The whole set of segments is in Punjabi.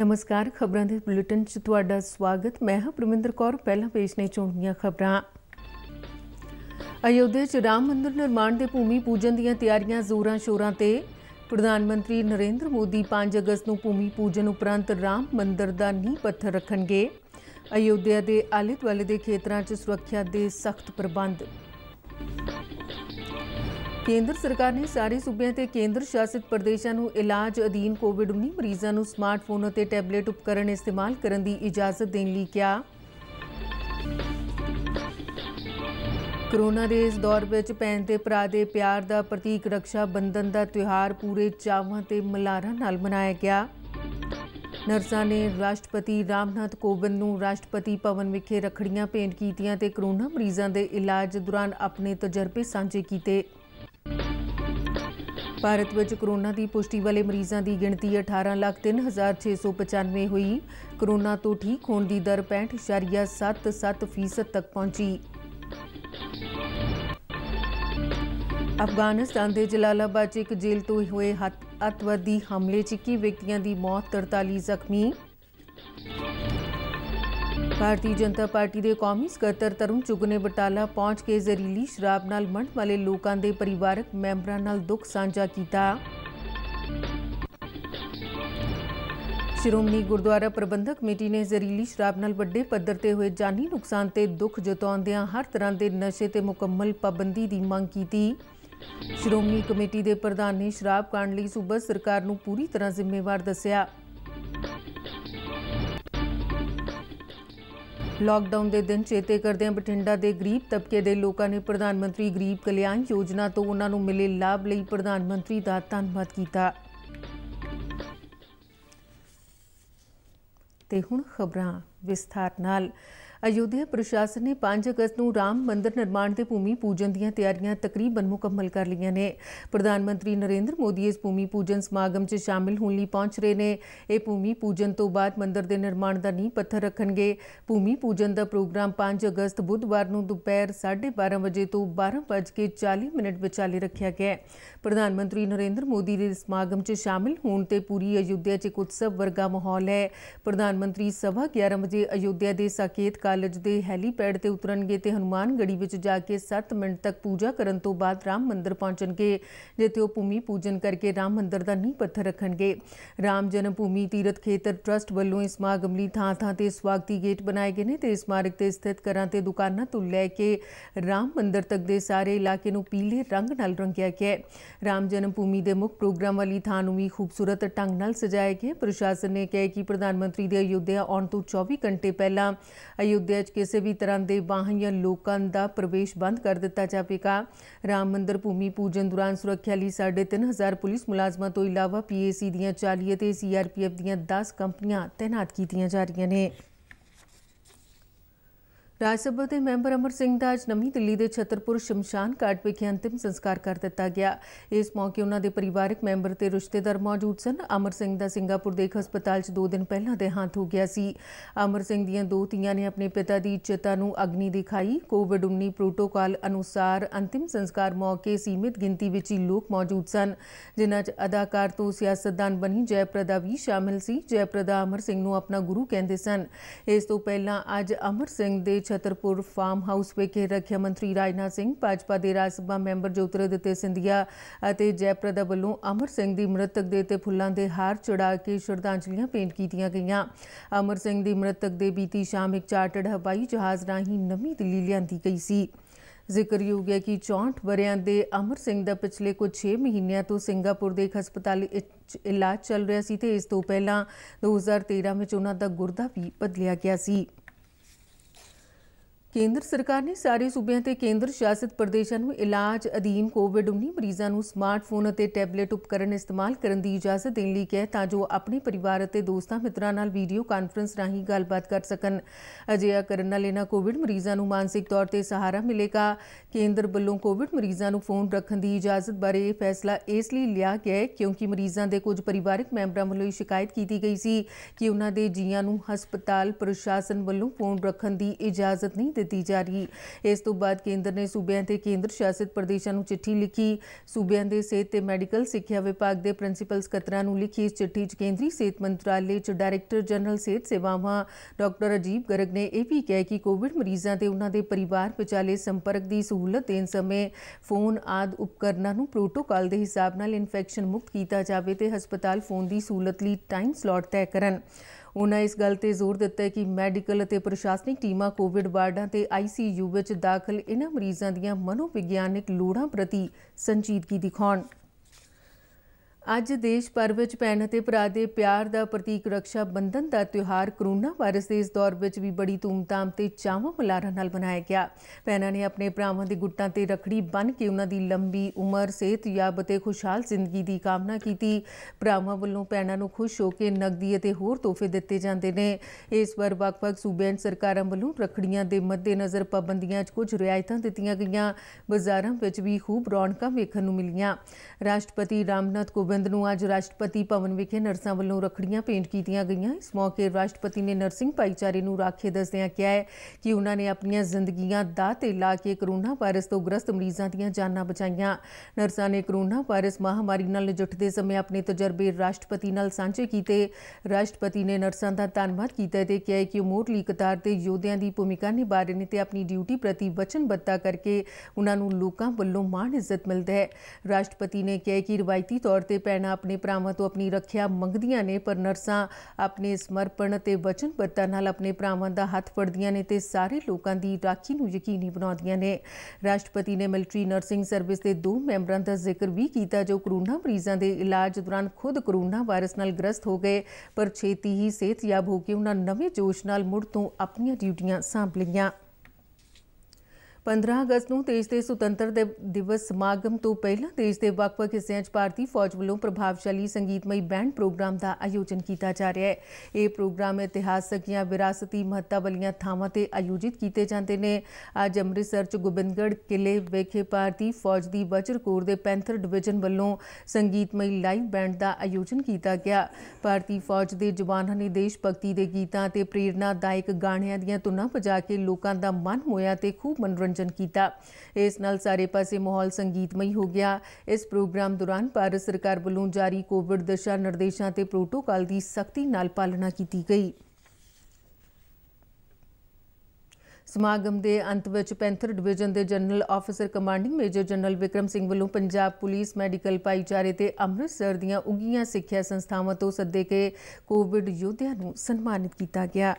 ਨਮਸਕਾਰ ਖਬਰਾਂ ਦੇ ਬੁਲੇਟਿਨ 'ਚ ਤੁਹਾਡਾ ਸਵਾਗਤ ਮੈਂ ਹਾਂ ਪ੍ਰਮਿੰਦਰ ਕੌਰ ਪਹਿਲਾਂ ਪੇਸ਼ ਨੇ ਚੋਣੀਆਂ ਖਬਰਾਂ ਅਯੋਧਿਆ 'ਚ ਰਾਮ ਮੰਦਿਰ ਨਿਰਮਾਣ ਦੇ ਭੂਮੀ ਪੂਜਨ ਦੀਆਂ ਤਿਆਰੀਆਂ ਜ਼ੋਰਾਂ ਸ਼ੋਰਾਂ ਤੇ ਪ੍ਰਧਾਨ ਮੰਤਰੀ ਨਰਿੰਦਰ ਮੋਦੀ 5 ਅਗਸਤ ਨੂੰ ਭੂਮੀ ਪੂਜਨ ਉਪਰੰਤ ਰਾਮ ਮੰਦਿਰ ਦਾ ਨੀਂਹ ਪੱਥਰ ਰੱਖਣਗੇ ਅਯੋਧਿਆ ਦੇ ਆਲੇ-ਦੁਆਲੇ ਦੇ ਖੇਤਰਾਂ 'ਚ ਸੁਰੱਖਿਆ ਦੇ ਸਖਤ ਪ੍ਰਬੰਧ ਕੇਂਦਰ ਸਰਕਾਰ ਨੇ ਸਾਰੇ ਸੂਬਿਆਂ ਤੇ ਕੇਂਦਰ ਸ਼ਾਸਿਤ ਪ੍ਰਦੇਸ਼ਾਂ ਨੂੰ ਇਲਾਜ ਅਧੀਨ ਕੋਵਿਡ-19 ਮਰੀਜ਼ਾਂ ਨੂੰ ਸਮਾਰਟਫੋਨ ਅਤੇ ਟੈਬਲੇਟ ਉਪਕਰਨ ਇਸਤੇਮਾਲ ਕਰਨ ਦੀ ਇਜਾਜ਼ਤ ਦੇਣ ਲਈ ਕਿਹਾ। ਕਰੋਨਾ ਦੇ ਇਸ ਦੌਰ ਵਿੱਚ ਪੈਣ ਤੇ ਭਰਾ ਦੇ ਪਿਆਰ ਦਾ ਪ੍ਰਤੀਕ ਰੱਖਿਆ ਬੰਧਨ ਦਾ ਤਿਉਹਾਰ ਪੂਰੇ ਚਾਵਾਂ ਤੇ ਮਲਾਰਾ ਨਾਲ ਮਨਾਇਆ ਗਿਆ। ਨਰਸਾਂ ਨੇ ਰਾਸ਼ਟਰਪਤੀ ਰਾਮਨਾਥ ਕੋਵਿੰਦ ਨੂੰ ਰਾਸ਼ਟਰਪਤੀ ਭਵਨ ਵਿਖੇ ਰਖੜੀਆਂ ਭੇਂਟ ਕੀਤੀਆਂ ਤੇ ਕਰੋਨਾ ਮਰੀਜ਼ਾਂ ਦੇ ਇਲਾਜ ਦੌਰਾਨ ਆਪਣੇ ਤਜਰਬੇ ਸਾਂਝੇ ਕੀਤੇ ਭਾਰਤ ਵਿੱਚ ਕਰੋਨਾ ਦੀ ਪੁਸ਼ਟੀ ਵਾਲੇ ਮਰੀਜ਼ਾਂ ਦੀ ਗਿਣਤੀ 18,3695 ਹੋਈ ਕਰੋਨਾ ਤੋਂ ਠੀਕ ਹੋਣ ਦੀ ਦਰ 65.77% ਤੱਕ ਪਹੁੰਚੀ ਅਫਗਾਨਿਸਤਾਨ ਦੇ ਜਲਾਲਾਬਾਦ 'ਚ ਇੱਕ ਜੇਲ੍ਹ ਤੋਂ ਹੋਏ ਅੱਤਵਾਦੀ ਹਮਲੇ 'ਚ 21 ਵਿਅਕਤੀਆਂ ਦੀ ਮੌਤ 43 ਜ਼ਖਮੀ ਭਾਰਤੀ ਜਨਤਾ ਪਾਰਟੀ ਦੇ ਕੌਮੀ ਸਕੱਤਰ ਤਰੁਣ ਚੁਗਨੇ ਨੇ ਬਟਾਲਾ ਪਹੁੰਚ ਕੇ ਜ਼ਹਿਰੀਲੀ ਸ਼ਰਾਬ ਨਾਲ ਮਰਨ ਵਾਲੇ ਲੋਕਾਂ ਦੇ ਪਰਿਵਾਰਕ ਮੈਂਬਰਾਂ ਨਾਲ ਦੁੱਖ ਸਾਂਝਾ ਕੀਤਾ ਸ਼੍ਰੋਮਣੀ ਗੁਰਦੁਆਰਾ ਪ੍ਰਬੰਧਕ ਕਮੇਟੀ ਨੇ ਜ਼ਹਿਰੀਲੀ ਸ਼ਰਾਬ ਨਾਲ ਵੱਡੇ ਪੱਧਰ ਤੇ ਹੋਏ ਜਾਨੀ ਨੁਕਸਾਨ ਤੇ ਦੁੱਖ ਜਤਾਉਂਦਿਆਂ ਹਰ ਤਰ੍ਹਾਂ ਦੇ ਨਸ਼ੇ ਤੇ ਮੁਕੰਮਲ ਪਾਬੰਦੀ ਦੀ ਮੰਗ ਕੀਤੀ ਸ਼੍ਰੋਮਣੀ ਕਮੇਟੀ ਦੇ ਪ੍ਰਧਾਨ ਨੇ ਸ਼ਰਾਬ ਕਾਂਡ ਲਈ ਸੂਬਾ ਸਰਕਾਰ ਨੂੰ ਪੂਰੀ ਤਰ੍ਹਾਂ ਜ਼ਿੰਮੇਵਾਰ ਦੱਸਿਆ ਲਾਕਡਾਊਨ ਦੇ ਦਿਨ ਚੇਤੇ ਹਾਂ ਬਠਿੰਡਾ ਦੇ ਗਰੀਬ ਤਬਕੇ ਦੇ ਲੋਕਾਂ ਨੇ ਪ੍ਰਧਾਨ ਮੰਤਰੀ ਗਰੀਬ ਕਲਿਆਣ ਯੋਜਨਾ ਤੋਂ ਉਹਨਾਂ ਨੂੰ ਮਿਲੇ ਲਾਭ ਲਈ ਪ੍ਰਧਾਨ ਮੰਤਰੀ ਦਾ ਧੰਨਵਾਦ ਕੀਤਾ ਤੇ ਹੁਣ ਖਬਰਾਂ ਵਿਸਥਾਰ ਨਾਲ ਅਯੁੱਧਿਆ ਪ੍ਰਸ਼ਾਸਨ ਨੇ 5 ਅਗਸਤ ਨੂੰ ਰਾਮ ਮੰਦਿਰ ਨਿਰਮਾਣ ਦੇ ਭੂਮੀ ਪੂਜਨ ਦੀਆਂ ਤਿਆਰੀਆਂ ਤਕਰੀਬਨ ਮੁਕੰਮਲ ਕਰ ਲਈਆਂ ਨੇ ਪ੍ਰਧਾਨ ਮੰਤਰੀ ਨਰਿੰਦਰ ਮੋਦੀ ਇਸ ਭੂਮੀ ਪੂਜਨ ਸਮਾਗਮ 'ਚ ਸ਼ਾਮਿਲ ਹੋਣ ਲਈ ਪਹੁੰਚ ਰਹੇ ਨੇ ਇਹ ਭੂਮੀ ਪੂਜਨ ਤੋਂ ਬਾਅਦ ਮੰਦਿਰ ਦੇ ਨਿਰਮਾਣ ਦਾ ਨੀਂਹ ਪੱਥਰ ਰੱਖਣਗੇ ਭੂਮੀ ਪੂਜਨ ਦਾ ਪ੍ਰੋਗਰਾਮ 5 ਅਗਸਤ ਬੁੱਧਵਾਰ ਨੂੰ ਦੁਪਹਿਰ 12:30 ਵਜੇ ਤੋਂ 12:40 ਮਿੰਟ ਵਿਚਾਲੇ ਰੱਖਿਆ ਗਿਆ ਹੈ ਪ੍ਰਧਾਨ ਮੰਤਰੀ ਨਰਿੰਦਰ ਮੋਦੀ ਦੇ ਸਮਾਗਮ 'ਚ ਸ਼ਾਮਿਲ ਹੋਣ ਤੇ ਪੂਰੀ ਅਯੁੱਧਿਆ 'ਚ ਇੱਕ ਉਤਸਵ ਵਰਗਾ ਮਾਹੌਲ ਹੈ ਪ੍ਰਧਾਨ ਮੰਤਰੀ ਸਭਾ 11 ਵਜੇ ਅਯੁੱਧਿਆ ਦੇ ਸਾਕੇਤ ਕਾਲਜ ਦੇ ਹੈਲੀਪੈਡ ਤੇ ਉਤਰਨਗੇ ਤੇ ਹਨੂਮਾਨ ਗੜੀ ਵਿੱਚ ਜਾ ਕੇ 7 ਮਿੰਟ ਤੱਕ ਪੂਜਾ ਕਰਨ ਤੋਂ ਬਾਅਦ ਰਾਮ ਮੰਦਿਰ ਪਹੁੰਚਣਗੇ ਜਿੱਥੇ ਉਹ ਭੂਮੀ ਪੂਜਨ ਕਰਕੇ ਰਾਮ ਮੰਦਿਰ ਦਾ ਨੀਂਹ ਪੱਥਰ ਰੱਖਣਗੇ ਰਾਮ ਜਨਮ ਭੂਮੀ ਤੀਰਥ ਖੇਤਰ ਟਰਸਟ ਵੱਲੋਂ ਇਸ ਮਾਗਮਲੀ ਲਈ ਥਾਂ-ਥਾਂ ਤੇ ਸਵਾਗਤੀ ਗੇਟ ਬਣਾਏ ਗਏ ਨੇ ਤੇ ਇਸ ਮਾਰਗ ਤੇ ਸਥਿਤ ਕਰਾਂ ਤੇ ਦੁਕਾਨਾਂ ਤੋਂ ਲੈ ਕੇ ਰਾਮ ਮੰਦਿਰ ਤੱਕ ਦੇ ਸਾਰੇ ਇਲਾਕੇ ਨੂੰ ਪੀਲੇ ਰੰਗ ਨਾਲ ਰੰਗਿਆ ਗਿਆ ਹੈ ਰਾਮ ਜਨਮ ਭੂਮੀ ਦੇ ਮੁੱਖ ਪ੍ਰੋਗਰਾਮ ਵਾਲੀ ਥਾਂ ਨੂੰ ਵੀ ਖੂਬਸੂਰਤ ਢੰਗ ਨਾਲ ਸਜਾਇਆ ਗਿਆ ਪ੍ਰਸ਼ਾਸਨ ਨੇ ਕਿਹਾ ਕਿ ਪ੍ਰਧਾਨ ਮੰਤਰੀ ਦੇ ਅਯੁੱਧਿਆ ਆਉਣ ਤੋਂ 24 ਘੰਟੇ ਪਹਿਲਾਂ ਅਯੁੱਧਿਆ 'ਚ ਕਿਸੇ ਵੀ ਤਰ੍ਹਾਂ ਦੇ ਵਾਹਨ ਜਾਂ ਲੋਕਾਂ ਦਾ ਪ੍ਰਵੇਸ਼ ਬੰਦ ਕਰ ਦਿੱਤਾ ਜਾਵੇਗਾ ਰਾਮ ਮੰਦਿਰ ਭੂਮੀ ਪੂਜਨ ਦੌਰਾਨ ਸੁਰੱਖਿਆ ਲਈ 3500 ਪੁਲਿਸ ਮੁਲਾਜ਼ਮਾਂ ਤੋਂ ਇਲਾਵਾ ਪੀਏਸੀ ਦੀਆਂ 40 ਅਤੇ ਸੀਆਰਪੀਐਫ ਦੀਆਂ 10 ਕੰਪਨੀਆਂ ਤਾਇਨਾਤ ਕੀਤੀਆਂ ਜਾ ਰਹੀਆਂ ਨੇ ਰਾਜ ਸਭਾ ਦੇ ਮੈਂਬਰ ਅਮਰ ਸਿੰਘ ਦਾ ਅੱਜ ਨਵੀਂ ਦਿੱਲੀ ਦੇ ਛਤਰਪੁਰ ਸ਼ਮਸ਼ਾਨ ਘਾਟ ਵਿਖੇ ਅੰਤਿਮ ਸੰਸਕਾਰ ਕਰ ਦਿੱਤਾ ਗਿਆ ਇਸ ਮੌਕੇ ਉਹਨਾਂ ਦੇ ਪਰਿਵਾਰਕ ਮੈਂਬਰ ਤੇ ਰਿਸ਼ਤੇਦਾਰ ਮੌਜੂਦ ਸਨ ਅਮਰ ਸਿੰਘ ਦਾ ਸਿੰਗਾਪੁਰ ਦੇ ਇੱਕ ਹਸਪਤਾਲ 'ਚ 2 ਦਿਨ ਪਹਿਲਾਂ ਦੇਹਾਂਤ ਹੋ ਗਿਆ ਸੀ ਅਮਰ ਸਿੰਘ ਦੀਆਂ ਦੋ ਧੀਆਂ ਨੇ ਆਪਣੇ ਪਿਤਾ ਦੀ ਚਿਤਾ ਨੂੰ ਅਗਨੀ ਦਿਖਾਈ ਕੋਵਿਡ-19 ਪ੍ਰੋਟੋਕਾਲ ਅਨੁਸਾਰ ਅੰਤਿਮ ਸੰਸਕਾਰ ਮੌਕੇ ਸੀਮਿਤ ਗਿਣਤੀ ਵਿੱਚ ਹੀ ਲੋਕ ਮੌਜੂਦ ਸਨ ਜਿਨ੍ਹਾਂ 'ਚ ਅਦਾਕਾਰ ਤੋਂ ਸਿਆਸਤਦਾਨ ਬਣੀ ਜੈਪ੍ਰਦਾ ਵੀ ਸ਼ਾਮਿਲ ਸੀ ਜੈਪ੍ਰਦਾ ਅਮਰ ਸਿੰਘ ਨੂੰ ਆਪਣਾ ਗੁਰੂ ਕਹਿੰਦੇ ਸਨ ਇਸ ਤੋਂ ਪਹਿਲਾਂ ਅੱਜ ਅਮਰ ਸਿੰਘ ਦੇ ਛਤਰਪੁਰ ਫਾਰਮ ਹਾਊਸ ਵਿਖੇ ਰੱਖਿਆ ਮੰਤਰੀ ਰਾਜਨਾਥ ਸਿੰਘ ਭਾਜਪਾ ਦੇ ਰਾਜ ਸਭਾ ਮੈਂਬਰ ਦਿੱਤੇ ਸਿੰਧੀਆ ਅਤੇ ਜੈਪ੍ਰਦਾ ਵੱਲੋਂ ਅਮਰ ਸਿੰਘ ਦੀ ਮ੍ਰਿਤਕ ਦੇ ਤੇ ਫੁੱਲਾਂ ਦੇ ਹਾਰ ਚੜਾ ਕੇ ਸ਼ਰਧਾਂਜਲੀਆਂ ਭੇਂਟ ਕੀਤੀਆਂ ਗਈਆਂ ਅਮਰ ਸਿੰਘ ਦੀ ਮ੍ਰਿਤਕ ਦੇ ਬੀਤੀ ਸ਼ਾਮ ਇੱਕ ਚਾਰਟਰਡ ਹਵਾਈ ਜਹਾਜ਼ ਰਾਹੀਂ ਨਵੀਂ ਦਿੱਲੀ ਲਿਆਂਦੀ ਗਈ ਸੀ ਜ਼ਿਕਰਯੋਗ ਹੈ ਕਿ 64 ਵਰਿਆਂ ਦੇ ਅਮਰ ਸਿੰਘ ਦਾ ਪਿਛਲੇ ਕੁਝ 6 ਮਹੀਨਿਆਂ ਤੋਂ ਸਿੰਗਾਪੁਰ ਦੇ ਇੱਕ ਹਸਪਤਾਲ ਵਿੱਚ ਇਲਾਜ ਚੱਲ ਰਿਹਾ ਸੀ ਤੇ ਇਸ ਤੋਂ ਪਹਿਲਾਂ 2013 ਵਿੱਚ ਉਹਨਾਂ ਦਾ ਗੁਰਦਾ ਵੀ ਬਦਲਿਆ ਗਿਆ ਸੀ ਕੇਂਦਰ ਸਰਕਾਰ ਨੇ ਸਾਰੇ ਸੂਬਿਆਂ ਤੇ ਕੇਂਦਰ ਸ਼ਾਸਿਤ ਪ੍ਰਦੇਸ਼ਾਂ ਨੂੰ ਇਲਾਜ ਅਧੀਨ ਕੋਵਿਡ-19 ਮਰੀਜ਼ਾਂ ਨੂੰ ਸਮਾਰਟਫੋਨ ਅਤੇ ਟੈਬਲੇਟ ਉਪਕਰਨ ਇਸਤੇਮਾਲ ਕਰਨ ਦੀ ਇਜਾਜ਼ਤ ਦੇਣ ਲਈ ਕਿਹਾ ਤਾਂ ਜੋ ਆਪਣੇ ਪਰਿਵਾਰ ਅਤੇ ਦੋਸਤਾਂ ਮਿੱਤਰਾਂ ਨਾਲ ਵੀਡੀਓ ਕਾਨਫਰੰਸ ਰਾਹੀਂ ਗੱਲਬਾਤ ਕਰ ਸਕਣ ਅਜਿਹਾ ਕਰਨ ਨਾਲ ਇਹਨਾਂ ਕੋਵਿਡ ਮਰੀਜ਼ਾਂ ਨੂੰ ਮਾਨਸਿਕ ਤੌਰ ਤੇ ਸਹਾਰਾ ਮਿਲੇਗਾ ਕੇਂਦਰ ਵੱਲੋਂ ਕੋਵਿਡ ਮਰੀਜ਼ਾਂ ਨੂੰ ਫੋਨ ਰੱਖਣ ਦੀ ਇਜਾਜ਼ਤ ਬਾਰੇ ਫੈਸਲਾ ਇਸ ਲਈ ਲਿਆ ਗਿਆ ਹੈ ਕਿਉਂਕਿ ਮਰੀਜ਼ਾਂ ਦੇ ਕੁਝ ਪਰਿਵਾਰਕ ਮੈਂਬਰਾਂ ਵੱਲੋਂ ਸ਼ਿਕਾਇਤ ਕੀਤੀ ਗਈ ਸੀ ਕਿ ਉਹਨਾਂ ਦੇ ਜੀਆਂ ਨੂੰ ਹਸਪਤਾਲ ਪ੍ਰਸ਼ਾਸਨ ਵੱਲੋਂ ਫੋਨ ਰੱਖਣ ਦੀ ਇਜਾਜ਼ਤ ਨਹੀਂ ਦਿੱਤੀ ਦਿੱਤੀ ਜਾ ਰਹੀ ਇਸ ਤੋਂ ਬਾਅਦ ਕੇਂਦਰ ਨੇ ਸੂਬਿਆਂ ਤੇ ਕੇਂਦਰ ਸ਼ਾਸਿਤ ਪ੍ਰਦੇਸ਼ਾਂ ਨੂੰ ਚਿੱਠੀ ਲਿਖੀ ਸੂਬਿਆਂ ਦੇ ਸਿਹਤ ਤੇ ਮੈਡੀਕਲ ਸਿੱਖਿਆ ਵਿਭਾਗ ਦੇ ਪ੍ਰਿੰਸੀਪਲ ਸਕੱਤਰਾਂ ਨੂੰ ਲਿਖੀ ਇਸ ਚਿੱਠੀ 'ਚ ਕੇਂਦਰੀ ਸਿਹਤ ਮੰਤਰਾਲੇ 'ਚ ਡਾਇਰੈਕਟਰ ਜਨਰਲ ਸਿਹਤ ਸੇਵਾਵਾਂ ਡਾਕਟਰ ਅਜੀਬ ਗਰਗ ਨੇ ਇਹ ਵੀ ਕਿਹਾ ਕਿ ਕੋਵਿਡ ਮਰੀਜ਼ਾਂ ਤੇ ਉਹਨਾਂ ਦੇ ਪਰਿਵਾਰ ਵਿਚਾਲੇ ਸੰਪਰਕ ਦੀ ਸਹੂਲਤ ਦੇਣ ਸਮੇਂ ਫੋਨ ਆਦ ਉਪਕਰਨਾਂ ਨੂੰ ਪ੍ਰੋਟੋਕਾਲ ਦੇ ਹਿਸਾਬ ਨਾਲ ਇਨਫੈਕਸ਼ਨ ਮੁਕਤ ਕੀਤਾ ਜਾਵੇ ਤੇ ਹਸਪਤਾਲ ਫੋਨ ਦੀ ਸਹੂਲਤ ਲਈ ਟਾਈਮ ਸਲਾਟ ਤੈਅ ਕਰਨ ਉਹਨਾਂ ਇਸ ਗੱਲ ਤੇ ਜ਼ੋਰ ਦਿੱਤਾ ਕਿ ਮੈਡੀਕਲ ਅਤੇ ਪ੍ਰਸ਼ਾਸਨਿਕ ਟੀਮਾਂ ਕੋਵਿਡ ਵਾਰਡਾਂ ਤੇ ਆਈਸੀਯੂ ਵਿੱਚ ਦਾਖਲ ਇਹਨਾਂ ਮਰੀਜ਼ਾਂ ਦੀਆਂ ਮਨੋਵਿਗਿਆਨਿਕ ਲੋੜਾਂ ਪ੍ਰਤੀ ਸੰਜੀਦਗੀ ਦਿਖਾਉਣ ਅੱਜ ਦੇਸ਼ ਭਰ ਵਿੱਚ ਭੈਣ ਅਤੇ ਭਰਾ ਦੇ ਪਿਆਰ ਦਾ ਪ੍ਰਤੀਕ ਰੱਖਿਆ ਬੰਧਨ ਦਾ ਤਿਉਹਾਰ ਕਰੋਨਾ ਵਾਇਰਸ ਦੇ ਇਸ ਦੌਰ ਵਿੱਚ ਵੀ ਬੜੀ ਧੂਮਧਾਮ ਤੇ ਚਾਵਾਂ ਮਲਾਰਾਂ ਨਾਲ ਮਨਾਇਆ ਗਿਆ ਭੈਣਾਂ ਨੇ ਆਪਣੇ ਭਰਾਵਾਂ ਦੇ ਗੁੱਟਾਂ ਤੇ ਰਖੜੀ ਬੰਨ ਕੇ ਉਹਨਾਂ ਦੀ ਲੰਬੀ ਉਮਰ ਯਾਬ ਤੇ ਖੁਸ਼ਹਾਲ ਜ਼ਿੰਦਗੀ ਦੀ ਕਾਮਨਾ ਕੀਤੀ ਭਰਾਵਾਂ ਵੱਲੋਂ ਭੈਣਾਂ ਨੂੰ ਖੁਸ਼ ਹੋ ਕੇ ਨਗਦੀ ਅਤੇ ਹੋਰ ਤੋਹਫੇ ਦਿੱਤੇ ਜਾਂਦੇ ਨੇ ਇਸ ਵਾਰ ਵੱਖ-ਵੱਖ ਸੂਬਿਆਂ ਸਰਕਾਰਾਂ ਵੱਲੋਂ ਰਖੜੀਆਂ ਦੇ ਮੱਦੇਨਜ਼ਰ ਪਾਬੰਦੀਆਂ 'ਚ ਕੁਝ ਰਿਆਇਤਾਂ ਦਿੱਤੀਆਂ ਗਈਆਂ ਬਾਜ਼ਾਰਾਂ ਵਿੱਚ ਵੀ ਖੂਬ ਰੌਣਕਾਂ ਵੇਖਣ ਨੂੰ ਮਿਲੀਆਂ ਰਾਸ਼ਟਰਪਤੀ ਰਾਮਨਾਥ ਕੋਵਿੰਦ ਕੋਵਿੰਦ ਨੂੰ ਅੱਜ ਰਾਸ਼ਟਰਪਤੀ ਭਵਨ ਵਿਖੇ ਨਰਸਾਂ ਵੱਲੋਂ ਰਖੜੀਆਂ ਪੇਂਟ ਕੀਤੀਆਂ ਗਈਆਂ ਇਸ ਮੌਕੇ ਰਾਸ਼ਟਰਪਤੀ ਨੇ ਨਰਸਿੰਗ ਭਾਈਚਾਰੇ ਨੂੰ ਰਾਖੇ ਦੱਸਦਿਆਂ ਕਿਹਾ ਹੈ ਕਿ ਉਹਨਾਂ ਨੇ ਆਪਣੀਆਂ ਜ਼ਿੰਦਗੀਆਂ ਦਾ ਤੇ ਲਾ ਕੇ ਕਰੋਨਾ ਵਾਇਰਸ ਤੋਂ ਗ੍ਰਸਤ ਮਰੀਜ਼ਾਂ ਦੀਆਂ ਜਾਨਾਂ ਬਚਾਈਆਂ ਨਰਸਾਂ ਨੇ ਕਰੋਨਾ ਵਾਇਰਸ ਮਹਾਮਾਰੀ ਨਾਲ ਜੁਟਦੇ ਸਮੇਂ ਆਪਣੇ ਤਜਰਬੇ ਰਾਸ਼ਟਰਪਤੀ ਨਾਲ ਸਾਂਝੇ ਕੀਤੇ ਰਾਸ਼ਟਰਪਤੀ ਨੇ ਨਰਸਾਂ ਦਾ ਧੰਨਵਾਦ ਕੀਤਾ ਤੇ ਕਿਹਾ ਕਿ ਉਹ ਮੋਰਲੀ ਕਤਾਰ ਤੇ ਯੋਧਿਆਂ ਦੀ ਭੂਮਿਕਾ ਨਿਭਾ ਰਹੇ ਨੇ ਤੇ ਆਪਣੀ ਡਿਊਟੀ ਪ੍ਰਤੀ ਵਚਨਬੱਧਤਾ ਕਰਕੇ ਉਹਨਾਂ ਨੂੰ ਲੋਕਾਂ ਵੱਲੋਂ ਮਾਣ ਇੱਜ਼ਤ ਮਿਲਦਾ ਹੈ ਰਾਸ਼ਟਰਪਤੀ ਨੇ ਕਿਹਾ ਕਿ ਰਵਾਇਤੀ ਤੌਰ ਤੇ ਭੈਣਾਂ ਆਪਣੇ ਭਰਾਵਾਂ ਤੋਂ ਆਪਣੀ ਰੱਖਿਆ ਮੰਗਦੀਆਂ ਨੇ ਪਰ ਨਰਸਾਂ ਆਪਣੇ ਸਮਰਪਣ ਤੇ ਵਚਨਬੱਧਤਾ ਨਾਲ ਆਪਣੇ ਭਰਾਵਾਂ ਦਾ ਹੱਥ ਫੜਦੀਆਂ ਨੇ ਤੇ ਸਾਰੇ ਲੋਕਾਂ ਦੀ ਰਾਖੀ ਨੂੰ ਯਕੀਨੀ ਬਣਾਉਂਦੀਆਂ ਨੇ ਰਾਸ਼ਟਰਪਤੀ ਨੇ ਮਿਲਟਰੀ ਨਰਸਿੰਗ ਸਰਵਿਸ ਦੇ ਦੋ ਮੈਂਬਰਾਂ ਦਾ ਜ਼ਿਕਰ ਵੀ ਕੀਤਾ ਜੋ ਕਰੋਨਾ ਮਰੀਜ਼ਾਂ ਦੇ ਇਲਾਜ ਦੌਰਾਨ ਖੁਦ ਕਰੋਨਾ ਵਾਇਰਸ ਨਾਲ ਗ੍ਰਸਤ ਹੋ ਗਏ ਪਰ ਛੇਤੀ ਹੀ ਸਿਹਤਯਾਬ ਹੋ ਕੇ ਉਹਨਾਂ ਨਵੇਂ ਜੋਸ਼ ਨਾਲ ਮੁੜ ਤੋਂ ਆਪਣੀਆਂ ਡਿਊਟੀਆਂ ਸੰਭਾਲੀਆਂ 15 ਅਗਸਤ ਨੂੰ ਦੇਸ਼ ਦੇ ਸੁਤੰਤਰ ਦਿਵਸ ਸਮਾਗਮ ਤੋਂ ਪਹਿਲਾਂ ਦੇਸ਼ ਦੇ ਵੱਖ-ਵੱਖ ਹਿੱਸਿਆਂ 'ਚ ਭਾਰਤੀ ਫੌਜ ਵੱਲੋਂ ਪ੍ਰਭਾਵਸ਼ਾਲੀ ਸੰਗੀਤਮਈ ਬੈਂਡ ਪ੍ਰੋਗਰਾਮ ਦਾ ਆਯੋਜਨ ਕੀਤਾ ਜਾ ਰਿਹਾ ਹੈ ਇਹ ਪ੍ਰੋਗਰਾਮ ਇਤਿਹਾਸਕ ਜਾਂ ਵਿਰਾਸਤੀ ਮਹੱਤਵ ਵਾਲੀਆਂ ਥਾਵਾਂ ਤੇ ਆਯੋਜਿਤ ਕੀਤੇ ਜਾਂਦੇ ਨੇ ਅੱਜ ਅੰਮ੍ਰਿਤਸਰ 'ਚ ਗੋਬਿੰਦਗੜ੍ਹ ਕਿਲੇ ਵਿਖੇ ਭਾਰਤੀ ਫੌਜ ਦੀ ਵਜਰ ਕੋਰ ਦੇ ਪੈਂਥਰ ਡਿਵੀਜ਼ਨ ਵੱਲੋਂ ਸੰਗੀਤਮਈ ਲਾਈਵ ਬੈਂਡ ਦਾ ਆਯੋਜਨ ਕੀਤਾ ਗਿਆ ਭਾਰਤੀ ਫੌਜ ਦੇ ਜਵਾਨਾਂ ਨੇ ਦੇਸ਼ ਭਗਤੀ ਦੇ ਗੀਤਾਂ ਤੇ ਪ੍ਰੇਰਣਾਦਾਇਕ ਗਾਣਿਆਂ ਦੀਆਂ ਧੁਨਾਂ ਵਜਾ ਕੇ ਲੋਕਾਂ ਦਾ ਮਨ ਮੋਇਆ ਤੇ ਖੂਬ ਮਨੋਰੰਜਨ ਆਯੋਜਨ ਕੀਤਾ ਇਸ ਨਾਲ ਸਾਰੇ ਪਾਸੇ ਮਾਹੌਲ ਸੰਗੀਤਮਈ ਹੋ ਗਿਆ ਇਸ ਪ੍ਰੋਗਰਾਮ ਦੌਰਾਨ ਭਾਰਤ ਸਰਕਾਰ ਵੱਲੋਂ ਜਾਰੀ ਕੋਵਿਡ ਦਿਸ਼ਾ ਨਿਰਦੇਸ਼ਾਂ ਤੇ ਪ੍ਰੋਟੋਕਾਲ ਦੀ ਸਖਤੀ ਨਾਲ ਪਾਲਣਾ ਕੀਤੀ ਗਈ ਸਮਾਗਮ ਦੇ ਅੰਤ ਵਿੱਚ ਪੈਂਥਰ ਡਿਵੀਜ਼ਨ ਦੇ general officer commanding major general Vikram Singh ਵੱਲੋਂ ਪੰਜਾਬ ਪੁਲਿਸ ਮੈਡੀਕਲ ਪਾਈਚਾਰੇ ਤੇ ਅੰਮ੍ਰਿਤਸਰ ਦੀਆਂ ਉਗੀਆਂ ਸਿੱਖਿਆ ਸੰਸਥਾਵਾਂ ਤੋਂ ਸੱਦੇ ਕੇ ਕੋਵਿਡ ਯੋਧਿਆਂ ਨੂੰ ਸਨਮਾਨਿਤ ਕੀਤਾ ਗਿਆ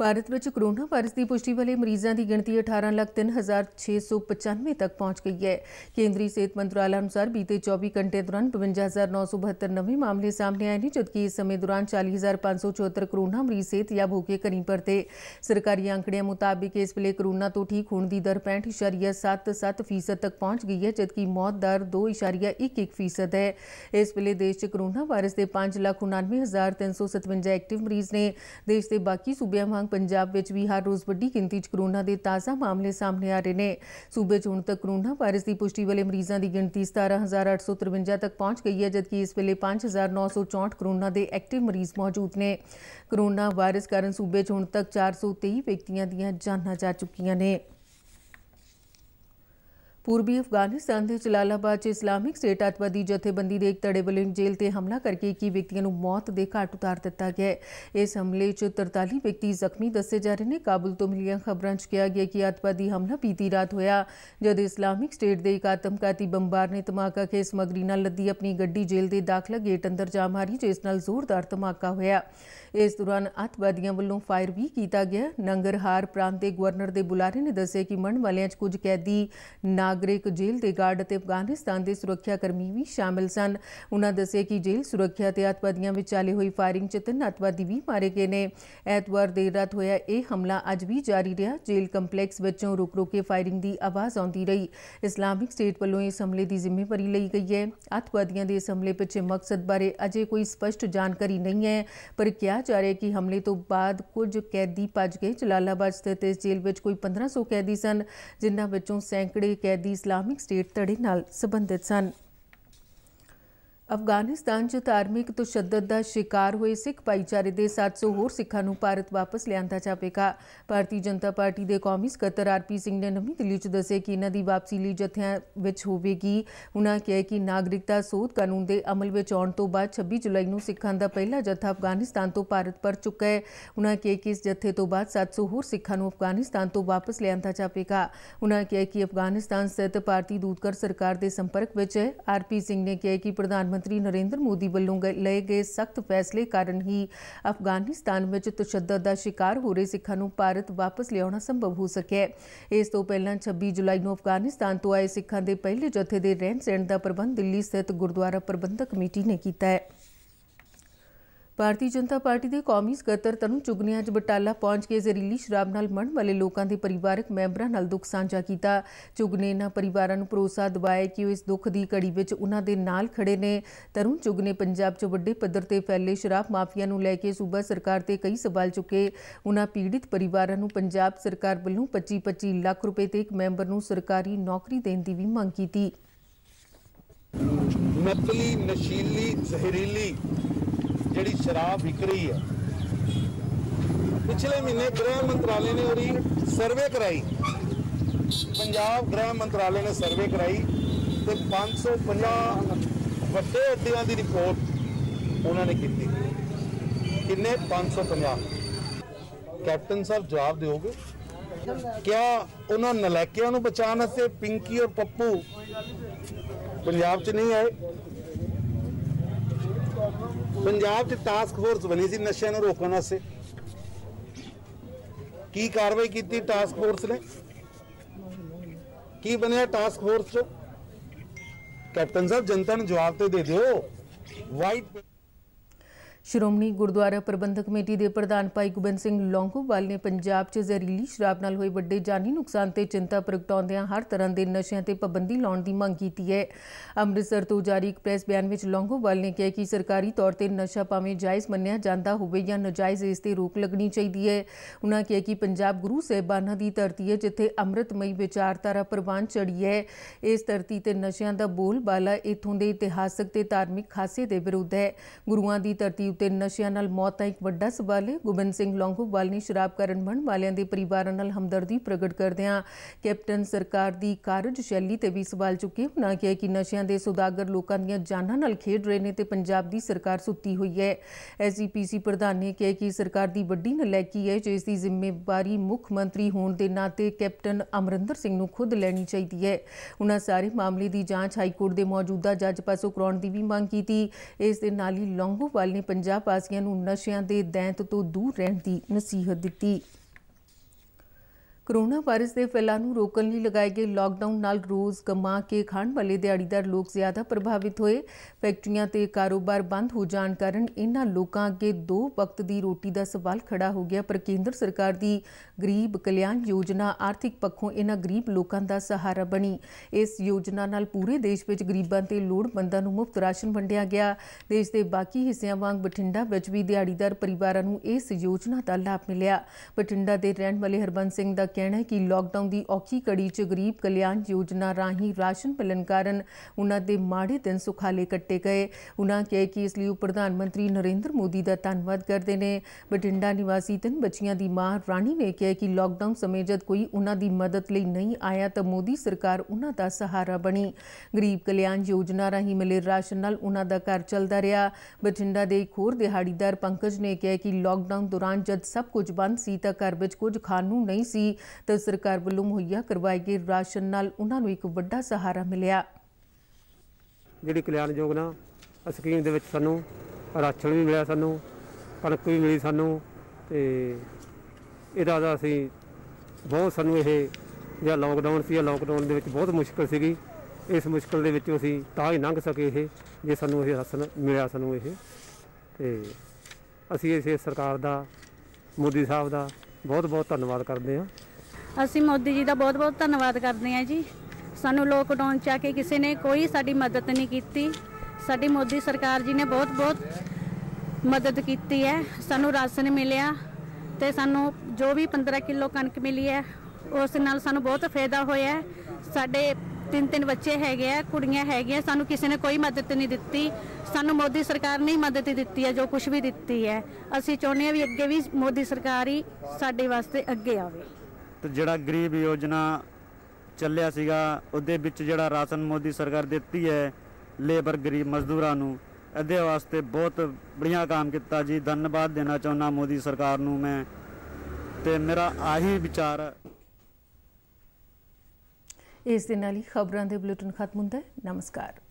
भारत में कोरोना वायरस की पुष्टि वाले मरीजों की गिनती अठारह लाख तीन हज़ार छे सौ पचानवे तक पहुँच गई है केंद्रीय सेहत मंत्रालय अनुसार बीते चौबीस घंटे दौरान बवंजा हज़ार नौ सौ बहत्तर नवे मामले सामने आए हैं जबकि इस समय दौरान चाली हज़ार पांच सौ चौहत्तर कोरोना मरीज सेहत याब होकर घरें परते सरकारी आंकड़ों मुताबिक इस वे कोरोना तो ठीक होने की दर पैंठ इशारिया सत्त सत्त फीसद तक पहुँच गई है जबकि मौत दर दो इशारिया एक एक फीसद है इस वे देश कोरोना वायरस के पांच लाख उनवे हज़ार तीन सौ सतवंजा एक्टिव मरीज ने देश के बाकी सूबे वाग ਪੰਜਾਬ ਵਿੱਚ ਵੀ ਹਰ ਰੋਜ਼ ਵੱਡੀ ਗਿਣਤੀ 'ਚ ਕਰੋਨਾ ਦੇ ਤਾਜ਼ਾ ਮਾਮਲੇ ਸਾਹਮਣੇ ਆ ਰਹੇ ਨੇ ਸੂਬੇ 'ਚ ਹੁਣ ਤੱਕ ਕਰੋਨਾ ਵਾਇਰਸ ਦੀ ਪੁਸ਼ਟੀ ਵਾਲੇ ਮਰੀਜ਼ਾਂ ਦੀ ਗਿਣਤੀ 17853 ਤੱਕ ਪਹੁੰਚ ਗਈ ਹੈ ਜਦਕਿ ਇਸ ਵੇਲੇ 5964 ਕਰੋਨਾ ਦੇ ਐਕਟਿਵ ਮਰੀਜ਼ ਮੌਜੂਦ ਨੇ ਕਰੋਨਾ ਵਾਇਰਸ ਕਾਰਨ ਸੂਬੇ 'ਚ ਹੁਣ ਤੱਕ 423 ਵਿਅਕਤੀਆਂ ਦੀਆਂ ਜਾਨਾਂ ਜਾ ਚੁੱਕੀਆਂ ਨੇ ਪੂਰਬੀ ਅਫਗਾਨਿਸਤਾਨ ਦੇ ਜਲਾਲਾਬਾਦ 'ਚ ਇਸਲਾਮਿਕ ਸਟੇਟ ਅਤਵਾਦੀ ਜਥੇਬੰਦੀ ਦੇ ਇੱਕ ਤੜੇ ਵੱਲੋਂ ਜੇਲ੍ਹ ਤੇ ਹਮਲਾ ਕਰਕੇ 21 ਵਿਅਕਤੀਆਂ ਨੂੰ ਮੌਤ ਦੇ ਘਾਟ ਉਤਾਰ ਦਿੱਤਾ ਗਿਆ ਹੈ ਇਸ ਹਮਲੇ 'ਚ 43 ਵਿਅਕਤੀ ਜ਼ਖਮੀ ਦੱਸੇ ਜਾ ਰਹੇ ਨੇ ਕਾਬੁਲ ਤੋਂ ਮਿਲੀਆਂ ਖਬਰਾਂ 'ਚ ਕਿਹਾ ਗਿਆ ਕਿ ਅਤਵਾਦੀ ਹਮਲਾ ਪੀਤੀ ਰਾਤ ਹੋਇਆ ਜਦ ਇਸਲਾਮਿਕ ਸਟੇਟ ਦੇ ਇੱਕ ਆਤਮਕਾਤੀ ਬੰਬਾਰ ਨੇ ਧਮਾਕਾ ਕੇ ਸਮਗਰੀ ਨਾਲ ਲੱਦੀ ਆਪਣੀ ਗੱਡੀ ਜੇਲ੍ਹ ਦੇ ਦਾਖਲਾ ਗੇਟ ਅੰਦਰ ਜਾ ਮਾਰੀ ਜਿਸ ਨਾਲ ਜ਼ੋਰਦਾਰ ਧਮਾਕਾ ਹੋਇਆ ਇਸ ਦੌਰਾਨ ਅਤਵਾਦੀਆਂ ਵੱਲੋਂ ਫਾਇਰ ਵੀ ਕੀਤਾ ਗਿਆ ਨੰਗਰਹਾਰ ਪ੍ਰਾਂਤ ਦੇ ਗਵਰਨਰ ਦੇ ਬੁਲਾਰੇ ਨੇ ਦੱਸਿਆ ਕਿ ਮੰਡ ਵਾਲਿਆਂ 'ਚ ਕੁਝ ਕੈਦੀ ਨਾ ਨਾਗਰਿਕ ਜੇਲ੍ਹ ਦੇ ਗਾਰਡ ਅਤੇ ਅਫਗਾਨਿਸਤਾਨ ਦੇ ਸੁਰੱਖਿਆ ਕਰਮੀ ਵੀ ਸ਼ਾਮਲ ਸਨ ਉਹਨਾਂ ਦੱਸਿਆ ਕਿ ਜੇਲ੍ਹ ਸੁਰੱਖਿਆ ਤੇ ਆਤਵਾਦੀਆਂ ਵਿਚਾਲੇ ਹੋਈ ਫਾਇਰਿੰਗ 'ਚ ਤਿੰਨ ਆਤਵਾਦੀ ਵੀ ਮਾਰੇ ਗਏ ਨੇ ਐਤਵਾਰ ਦੇ ਰਾਤ ਹੋਇਆ ਇਹ ਹਮਲਾ ਅੱਜ ਵੀ ਜਾਰੀ ਰਿਹਾ ਜੇਲ੍ਹ ਕੰਪਲੈਕਸ ਵਿੱਚੋਂ ਰੁਕ-ਰੁਕ ਕੇ ਫਾਇਰਿੰਗ ਦੀ ਆਵਾਜ਼ ਆਉਂਦੀ ਰਹੀ ਇਸਲਾਮਿਕ ਸਟੇਟ ਵੱਲੋਂ ਇਸ ਹਮਲੇ ਦੀ ਜ਼ਿੰਮੇਵਾਰੀ ਲਈ ਗਈ ਹੈ ਆਤਵਾਦੀਆਂ ਦੇ ਇਸ ਹਮਲੇ ਪਿੱਛੇ ਮਕਸਦ ਬਾਰੇ ਅਜੇ ਕੋਈ ਸਪਸ਼ਟ ਜਾਣਕਾਰੀ ਨਹੀਂ ਹੈ ਪਰ ਕਿਹਾ ਜਾ ਰਿਹਾ ਹੈ ਕਿ ਹਮਲੇ ਤੋਂ ਬਾਅਦ ਕੁਝ ਕੈਦੀ ਭੱਜ ਗਏ ਜਲਾਲਾਬਾਦ ਸਥਿਤ ਇਸ ਜੇਲ੍ਹ ਵਿੱਚ ਕੋਈ 1500 ਕੈਦੀ ਸਨ ਜਿਨ੍ਹਾਂ ਵਿੱਚੋਂ ਸੈਂਕੜੇ ਕੈਦੀ ਦੀ ਇਸਲਾਮਿਕ ਸਟੇਟ ਧੜੇ ਨਾਲ ਸੰਬੰਧਿਤ ਸਨ ਅਫਗਾਨਿਸਤਾਨ 'ਚ ਧਾਰਮਿਕ ਤਸ਼ੱਦਦ ਦਾ ਸ਼ਿਕਾਰ ਹੋਏ ਸਿੱਖ ਭਾਈਚਾਰੇ ਦੇ 700 ਹੋਰ ਸਿੱਖਾਂ ਨੂੰ ਭਾਰਤ ਵਾਪਸ ਲਿਆਂਦਾ ਜਾਵੇਗਾ ਭਾਰਤੀ ਜਨਤਾ ਪਾਰਟੀ ਦੇ ਕੌਮੀ ਸਕੱਤਰ ਆਰਪੀ ਸਿੰਘ ਨੇ ਨਵੀਂ ਦਿੱਲੀ 'ਚ ਦੱਸਿਆ ਕਿ ਇਹਨਾਂ ਦੀ ਵਾਪਸੀ ਲਈ ਜਥਿਆਂ ਵਿੱਚ ਹੋਵੇਗੀ ਉਹਨਾਂ ਕਿਹਾ ਕਿ ਨਾਗਰਿਕਤਾ ਸੋਧ ਕਾਨੂੰਨ ਦੇ ਅਮਲ ਵਿੱਚ ਆਉਣ ਤੋਂ ਬਾਅਦ 26 ਜੁਲਾਈ ਨੂੰ ਸਿੱਖਾਂ ਦਾ ਪਹਿਲਾ ਜਥਾ ਅਫਗਾਨਿਸਤਾਨ ਤੋਂ ਭਾਰਤ ਪਰ ਚੁੱਕਾ ਹੈ ਉਹਨਾਂ ਕਿਹਾ ਕਿ ਇਸ ਜਥੇ ਤੋਂ ਬਾਅਦ 700 ਹੋਰ ਸਿੱਖਾਂ ਨੂੰ ਅਫਗਾਨਿਸਤਾਨ ਤੋਂ ਵਾਪਸ ਲਿਆਂਦਾ ਜਾਵੇਗਾ ਉਹਨਾਂ ਕਿਹਾ ਕਿ ਅਫਗਾਨਿਸਤਾਨ ਸਥਿਤ ਭਾਰਤੀ ਦੂਤਕਰ ਸਰਕਾਰ ਦੇ ਸੰਪਰਕ ਵਿੱਚ ਹੈ ਆਰਪੀ ਸਿੰਘ ਨੇ ਕਿਹਾ ਕਿ ਪ੍ਰਧਾਨ ਮੰਤਰੀ ਨਰਿੰਦਰ ਮੋਦੀ ਵੱਲੋਂ ਲਏ ਗਏ ਸਖਤ ਫੈਸਲੇ ਕਾਰਨ ਹੀ ਅਫਗਾਨਿਸਤਾਨ ਵਿੱਚ ਤਸ਼ੱਦਦ ਦਾ ਸ਼ਿਕਾਰ ਹੋ ਰਹੇ ਸਿੱਖਾਂ ਨੂੰ ਭਾਰਤ ਵਾਪਸ ਲਿਆਉਣਾ ਸੰਭਵ ਹੋ ਸਕਿਆ ਹੈ ਇਸ ਤੋਂ ਪਹਿਲਾਂ 26 ਜੁਲਾਈ ਨੂੰ ਅਫਗਾਨਿਸਤਾਨ ਤੋਂ ਆਏ ਸਿੱਖਾਂ ਦੇ ਪਹਿਲੇ ਜਥੇ ਦੇ ਰਹਿਣ ਸਹਿਣ ਦਾ ਪ੍ਰਬੰਧ ਦਿੱਲੀ ਸਥਿਤ ਗੁਰਦੁਆਰਾ ਪ੍ਰਬੰਧਕ ਕਮੇਟੀ ਨੇ ਕੀਤਾ ਹੈ ਭਾਰਤੀ ਜਨਤਾ ਪਾਰਟੀ ਦੇ ਕੌਮੀ ਸਕੱਤਰ ਤਨੂ ਚੁਗਨੀਆ ਅੱਜ ਬਟਾਲਾ ਪਹੁੰਚ ਕੇ ਜ਼ਰੀਲੀ ਸ਼ਰਾਬ ਨਾਲ ਮਣ ਵਾਲੇ ਲੋਕਾਂ ਦੇ ਪਰਿਵਾਰਕ ਮੈਂਬਰਾਂ ਨਾਲ ਦੁੱਖ ਸਾਂਝਾ ਕੀਤਾ ਚੁਗਨੇ ਨਾ ਪਰਿਵਾਰਾਂ ਨੂੰ ਪ੍ਰੋਸਾ ਦਵਾਏ ਕਿ ਉਹ ਇਸ ਦੁੱਖ ਦੀ ਘੜੀ ਵਿੱਚ ਉਹਨਾਂ ਦੇ ਨਾਲ ਖੜੇ ਨੇ ਤਨੂ ਚੁਗਨੇ ਪੰਜਾਬ 'ਚ ਵੱਡੇ ਪੱਧਰ ਤੇ ਫੈਲੇ ਸ਼ਰਾਬ ਮਾਫੀਆ ਨੂੰ ਲੈ ਕੇ ਸੂਬਾ ਸਰਕਾਰ ਤੇ ਕਈ ਸਵਾਲ ਚੁੱਕੇ ਉਹਨਾਂ ਪੀੜਿਤ ਪਰਿਵਾਰਾਂ ਨੂੰ ਪੰਜਾਬ ਸਰਕਾਰ ਵੱਲੋਂ 25-25 ਲੱਖ ਰੁਪਏ ਤੇ ਇੱਕ ਮੈਂਬਰ ਨੂੰ ਸਰਕਾਰੀ ਨੌਕਰੀ ਦੇਣ ਦੀ ਵੀ ਮੰਗ ਕੀਤੀ ਨਕਲੀ ਨਸ਼ੀਲੀ ਜ਼ਹਿਰੀਲੀ ਜਿਹੜੀ ਸ਼ਰਾਬ ਵਿਕ ਰਹੀ ਹੈ ਪਿਛਲੇ ਮਹੀਨੇ ਗ੍ਰਹਿ ਮੰਤਰਾਲੇ ਨੇ ਉਹਦੀ ਸਰਵੇ ਕਰਾਈ ਪੰਜਾਬ ਗ੍ਰਹਿ ਮੰਤਰਾਲੇ ਨੇ ਸਰਵੇ ਕਰਾਈ ਤੇ 550 ਵੱਡੇ ਅੱਡਿਆਂ ਦੀ ਰਿਪੋਰਟ ਉਹਨਾਂ ਨੇ ਕੀਤੀ ਕਿੰਨੇ 550 ਕੈਪਟਨ ਸਾਹਿਬ ਜਵਾਬ ਦਿਓਗੇ ਕਿਆ ਉਹਨਾਂ ਨਲਾਇਕਿਆਂ ਨੂੰ ਬਚਾਉਣ ਵਾਸਤੇ ਪਿੰਕੀ ਔਰ ਪੱਪੂ ਪੰਜਾਬ 'ਚ ਨਹੀਂ ਆਏ ਪੰਜਾਬ 'ਚ ਟਾਸਕ ਫੋਰਸ ਬਣੀ ਸੀ ਨਸ਼ਿਆਂ ਨੂੰ ਰੋਕਣ ਵਾਸਤੇ ਕੀ ਕਾਰਵਾਈ ਕੀਤੀ ਟਾਸਕ ਫੋਰਸ ਨੇ ਕੀ ਬਣਿਆ ਟਾਸਕ ਫੋਰਸ 'ਚ ਕੈਪਟਨ ਸਾਹਿਬ ਜਨਤਾ ਨੂੰ ਜਵਾਬ ਤੇ ਦੇ ਦਿਓ ਵਾਈਟ ਸ਼੍ਰੋਮਣੀ ਗੁਰਦੁਆਰਾ ਪ੍ਰਬੰਧਕ ਕਮੇਟੀ ਦੇ ਪ੍ਰਧਾਨ ਭਾਈ ਗੁਬਨ ਸਿੰਘ ਲੌਂਗੋਵਾਲ ਨੇ ਪੰਜਾਬ 'ਚ ਜ਼ਹਿਰੀਲੀ ਸ਼ਰਾਬ ਨਾਲ ਹੋਏ ਵੱਡੇ ਜਾਨੀ ਨੁਕਸਾਨ ਤੇ ਚਿੰਤਾ ਪ੍ਰਗਟਾਉਂਦਿਆਂ ਹਰ ਤਰ੍ਹਾਂ ਦੇ ਨਸ਼ਿਆਂ ਤੇ ਪਾਬੰਦੀ ਲਾਉਣ ਦੀ ਮੰਗ ਕੀਤੀ ਹੈ ਅੰਮ੍ਰਿਤਸਰ ਤੋਂ ਜਾਰੀ ਇੱਕ ਪ੍ਰੈਸ ਬਿਆਨ ਵਿੱਚ ਲੌਂਗੋਵਾਲ ਨੇ ਕਿਹਾ ਕਿ ਸਰਕਾਰੀ ਤੌਰ ਤੇ ਨਸ਼ਾ ਭਾਵੇਂ ਜਾਇਜ਼ ਮੰਨਿਆ ਜਾਂਦਾ ਹੋਵੇ ਜਾਂ ਨਜਾਇਜ਼ ਇਸ ਤੇ ਰੋਕ ਲੱਗਣੀ ਚਾਹੀਦੀ ਹੈ ਉਹਨਾਂ ਕਿਹਾ ਕਿ ਪੰਜਾਬ ਗੁਰੂ ਸਹਿਬਾਨਾਂ ਦੀ ਧਰਤੀ ਹੈ ਜਿੱਥੇ ਅੰਮ੍ਰਿਤਮਈ ਵਿਚਾਰਧਾਰਾ ਪ੍ਰਵਾਨ ਚੜੀ ਹੈ ਇਸ ਧਰਤੀ ਤੇ ਨਸ਼ਿਆਂ ਦਾ ਬੋਲਬਾਲਾ ਇਥੋਂ ਦੇ ਇਤਿਹਾਸਕ ਤੇ ਧਾਰਮਿਕ ਖਾਸੇ ਦੇ ਵਿਰੁੱਧ ਹੈ ਗੁਰੂਆਂ ਦੀ ਧਰਤੀ ਤੇ ਨਸ਼ਿਆਂ ਨਾਲ ਮੌਤ ਦਾ ਇੱਕ ਵੱਡਾ ਸਵਾਲ ਹੈ ਗੁਬਨ ਸਿੰਘ ਲੌਂਗੋਵਾਲ ਨੇ ਸ਼ਰਾਬ ਕਰਨ ਮਰਨ ਵਾਲਿਆਂ ਦੇ ਪਰਿਵਾਰਾਂ ਨਾਲ ਹਮਦਰਦੀ ਪ੍ਰਗਟ ਕਰਦਿਆਂ ਕੈਪਟਨ ਸਰਕਾਰ ਦੀ ਕਾਰਜ ਸ਼ੈਲੀ ਤੇ ਵੀ ਸਵਾਲ ਚੁੱਕੇ ਉਹਨਾਂ ਕਿਹਾ ਕਿ ਨਸ਼ਿਆਂ ਦੇ ਸੁਦਾਗਰ ਲੋਕਾਂ ਦੀਆਂ ਜਾਨਾਂ ਨਾਲ ਖੇਡ ਰਹੇ ਨੇ ਤੇ ਪੰਜਾਬ ਦੀ ਸਰਕਾਰ ਸੁੱਤੀ ਹੋਈ ਹੈ ਐਸਜੀਪੀਸੀ ਪ੍ਰਧਾਨ ਨੇ ਕਿਹਾ ਕਿ ਸਰਕਾਰ ਦੀ ਵੱਡੀ ਨਲਾਇਕੀ ਹੈ ਜਿਸ ਦੀ ਜ਼ਿੰਮੇਵਾਰੀ ਮੁੱਖ ਮੰਤਰੀ ਹੋਣ ਦੇ ਨਾਤੇ ਕੈਪਟਨ ਅਮਰਿੰਦਰ ਸਿੰਘ ਨੂੰ ਖੁਦ ਲੈਣੀ ਚਾਹੀਦੀ ਹੈ ਉਹਨਾਂ ਸਾਰੇ ਮਾਮਲੇ ਦੀ ਜਾਂਚ ਹਾਈ ਕੋਰਟ ਦੇ ਮੌਜੂਦਾ ਜੱਜ ਪਾਸੋਂ ਕਰਾਉਣ ਦੀ ਵੀ ਮੰਗ ਕੀਤੀ ਇਸ ਦੇ ਨਾਲ ਹੀ ਲੌਂਗੂਵਾਲ ਨੇ ਪੰਜਾਬ ਪੰਜਾਬ ਪਾਸੀਆਂ ਨੂੰ ਨਸ਼ਿਆਂ ਦੇ ਦੈਂਤ ਤੋਂ ਦੂਰ ਰਹਿਣ ਦੀ ਨਸੀਹਤ ਦਿੱਤੀ ਕਰੋਨਾ ਵਾਇਰਸ ਦੇ ਫੈਲਾਅ ਨੂੰ ਰੋਕਣ ਲਈ ਲਗਾਏ ਗਏ ਲਾਕਡਾਊਨ ਨਾਲ ਰੋਜ਼ ਕਮਾ ਕੇ ਖਾਣ ਵਾਲੇ ਦਿਹਾੜੀਦਾਰ ਲੋਕ ਜ਼ਿਆਦਾ ਪ੍ਰਭਾਵਿਤ ਹੋਏ ਫੈਕਟਰੀਆਂ ਤੇ ਕਾਰੋਬਾਰ ਬੰਦ ਹੋ ਜਾਣ ਕਾਰਨ ਇਹਨਾਂ ਲੋਕਾਂ ਅੱਗੇ ਦੋ ਵਕਤ ਦੀ ਰੋਟੀ ਦਾ ਸਵਾਲ ਖੜਾ ਹੋ ਗਿਆ ਪਰ ਕੇਂਦਰ ਸਰਕਾਰ ਦੀ ਗਰੀਬ ਕਲਿਆਣ ਯੋਜਨਾ ਆਰਥਿਕ ਪੱਖੋਂ ਇਹਨਾਂ ਗਰੀਬ ਲੋਕਾਂ ਦਾ ਸਹਾਰਾ ਬਣੀ ਇਸ ਯੋਜਨਾ ਨਾਲ ਪੂਰੇ ਦੇਸ਼ ਵਿੱਚ ਗਰੀਬਾਂ ਤੇ ਲੋੜਵੰਦਾਂ ਨੂੰ ਮੁਫਤ ਰਾਸ਼ਨ ਵੰਡਿਆ ਗਿਆ ਦੇਸ਼ ਦੇ ਬਾਕੀ ਹਿੱਸਿਆਂ ਵਾਂਗ ਬਠਿੰਡਾ ਵਿੱਚ ਵੀ ਦਿਹਾੜੀਦਾਰ ਪਰਿਵਾਰਾਂ ਨੂੰ ਇਸ ਯੋਜਨਾ ਦਾ ਲਾਭ ਮਿਲਿਆ ਬਠਿੰਡਾ ਦੇ ਰਹਿਣ ਵਾਲੇ ਹਰਬੰਸ ਸਿੰਘ ਦਾ ਕਹਿਣਾ ਹੈ ਕਿ ਲਾਕਡਾਊਨ ਦੀ ਔਖੀ ਕੜੀ 'ਚ ਗਰੀਬ ਕਲਿਆਣ ਯੋਜਨਾ ਰਾਹੀਂ ਰਾਸ਼ਨ ਪਲਨ ਕਾਰਨ ਉਹਨਾਂ ਦੇ ਮਾੜੇ ਦਿਨ ਸੁਖਾਲੇ ਕੱਟੇ ਗਏ ਉਹਨਾਂ ਕਹੇ ਕਿ ਇਸ ਲਈ ਪ੍ਰਧਾਨ ਮੰਤਰੀ ਨਰਿੰਦਰ ਮੋਦੀ ਦਾ ਧੰਨਵਾਦ ਕਰਦੇ ਨੇ ਬਟਿੰਡਾ ਨਿਵਾਸੀ ਤਿੰਨ ਬੱਚੀਆਂ ਦੀ ਮਾਂ ਰਾਣੀ ਨੇ ਕਿਹਾ ਕਿ ਲਾਕਡਾਊਨ ਸਮੇਂ ਜਦ ਕੋਈ ਉਹਨਾਂ ਦੀ ਮਦਦ ਲਈ ਨਹੀਂ ਆਇਆ ਤਾਂ ਮੋਦੀ ਸਰਕਾਰ ਉਹਨਾਂ ਦਾ ਸਹਾਰਾ ਬਣੀ ਗਰੀਬ ਕਲਿਆਣ ਯੋਜਨਾ ਰਾਹੀਂ ਮਿਲੇ ਰਾਸ਼ਨ ਨਾਲ ਉਹਨਾਂ ਦਾ ਘਰ ਚੱਲਦਾ ਰਿਹਾ ਬਟਿੰਡਾ ਦੇ ਇੱਕ ਹੋਰ ਦਿਹਾੜੀਦਾਰ ਪੰਕਜ ਨੇ ਕਿਹਾ ਕਿ ਲਾਕਡਾਊਨ ਦੌਰਾਨ ਜਦ ਸਭ ਕੁਝ ਬੰਦ ਸੀ ਤਾਂ ਘਰ ਵਿੱਚ ਕੁਝ ਖਾਣ ਨੂੰ ਨਹੀਂ ਸੀ ਤੇ ਸਰਕਾਰ ਵੱਲੋਂ ਮੁਹੱਈਆ ਕਰਵਾਏ ਗਏ ਰਾਸ਼ਨ ਨਾਲ ਉਹਨਾਂ ਨੂੰ ਇੱਕ ਵੱਡਾ ਸਹਾਰਾ ਮਿਲਿਆ ਜਿਹੜੀ ਕਲਿਆਣ ਯੋਜਨਾ ਸਕੀਮ ਦੇ ਵਿੱਚ ਸਾਨੂੰ ਰਾਸ਼ਨ ਵੀ ਮਿਲਿਆ ਸਾਨੂੰ ਕਣਕ ਵੀ ਮਿਲੀ ਸਾਨੂੰ ਤੇ ਇਹਦਾ ਦਾ ਅਸੀਂ ਬਹੁਤ ਸਾਨੂੰ ਇਹ ਜਿਹੜਾ ਲੋਕਡਾਊਨ ਸੀ ਲੋਕਡਾਊਨ ਦੇ ਵਿੱਚ ਬਹੁਤ ਮੁਸ਼ਕਲ ਸੀਗੀ ਇਸ ਮੁਸ਼ਕਲ ਦੇ ਵਿੱਚੋਂ ਅਸੀਂ ਤਾਂ ਹੀ ਲੰਘ ਸਕੇ ਇਹ ਜੇ ਸਾਨੂੰ ਇਹ ਰਾਸ਼ਨ ਮਿਲਿਆ ਸਾਨੂੰ ਇਹ ਤੇ ਅਸੀਂ ਇਸ ਸਰਕਾਰ ਦਾ ਮੋਦੀ ਸਾਹਿਬ ਦਾ ਬਹੁਤ ਬਹੁਤ ਧੰਨਵਾਦ ਕਰਦੇ ਹਾਂ ਅਸੀਂ ਮੋਦੀ ਜੀ ਦਾ ਬਹੁਤ-ਬਹੁਤ ਧੰਨਵਾਦ ਕਰਦੇ ਹਾਂ ਜੀ ਸਾਨੂੰ ਲੋਕਡਾਊਨ ਚ ਆ ਕੇ ਕਿਸੇ ਨੇ ਕੋਈ ਸਾਡੀ ਮਦਦ ਨਹੀਂ ਕੀਤੀ ਸਾਡੀ ਮੋਦੀ ਸਰਕਾਰ ਜੀ ਨੇ ਬਹੁਤ-ਬਹੁਤ ਮਦਦ ਕੀਤੀ ਹੈ ਸਾਨੂੰ ਰਾਸ਼ਨ ਮਿਲਿਆ ਤੇ ਸਾਨੂੰ ਜੋ ਵੀ 15 ਕਿਲੋ ਕਣਕ ਮਿਲੀ ਹੈ ਉਸ ਨਾਲ ਸਾਨੂੰ ਬਹੁਤ ਫਾਇਦਾ ਹੋਇਆ ਸਾਡੇ ਤਿੰਨ ਤਿੰਨ ਬੱਚੇ ਹੈਗੇ ਆ ਕੁੜੀਆਂ ਹੈਗੀਆਂ ਸਾਨੂੰ ਕਿਸੇ ਨੇ ਕੋਈ ਮਦਦ ਨਹੀਂ ਦਿੱਤੀ ਸਾਨੂੰ ਮੋਦੀ ਸਰਕਾਰ ਨੇ ਹੀ ਮਦਦ ਦਿੱਤੀ ਹੈ ਜੋ ਕੁਝ ਵੀ ਦਿੱਤੀ ਹੈ ਅਸੀਂ ਚਾਹੁੰਦੇ ਆ ਵੀ ਅੱਗੇ ਵੀ ਮੋਦੀ ਸਰਕਾਰ ਹੀ ਸਾਡੇ ਵਾਸਤੇ ਅੱਗੇ ਆਵੇ ਤੇ ਜਿਹੜਾ ਗਰੀਬ ਯੋਜਨਾ ਚੱਲਿਆ ਸੀਗਾ ਉਹਦੇ ਵਿੱਚ ਜਿਹੜਾ ਰਾਸ਼ਨ ਮੋਦੀ ਸਰਕਾਰ ਦਿੱਤੀ ਹੈ ਲੇਬਰ ਗਰੀਬ ਮਜ਼ਦੂਰਾਂ ਨੂੰ ਇਹਦੇ ਵਾਸਤੇ ਬਹੁਤ ਬੜੀਆਂ ਕੰਮ ਕੀਤਾ ਜੀ ਧੰਨਵਾਦ ਦੇਣਾ ਚਾਹੁੰਦਾ ਮੋਦੀ ਸਰਕਾਰ ਨੂੰ ਮੈਂ ਤੇ ਮੇਰਾ ਆਹੀ ਵਿਚਾਰ ਇਸ ਦਿਨ ਲਈ ਖਬਰਾਂ ਦੇ ਬੁਲੇਟਿਨ ਖਤਮ ਹੁੰਦਾ ਹੈ ਨਮਸਕਾਰ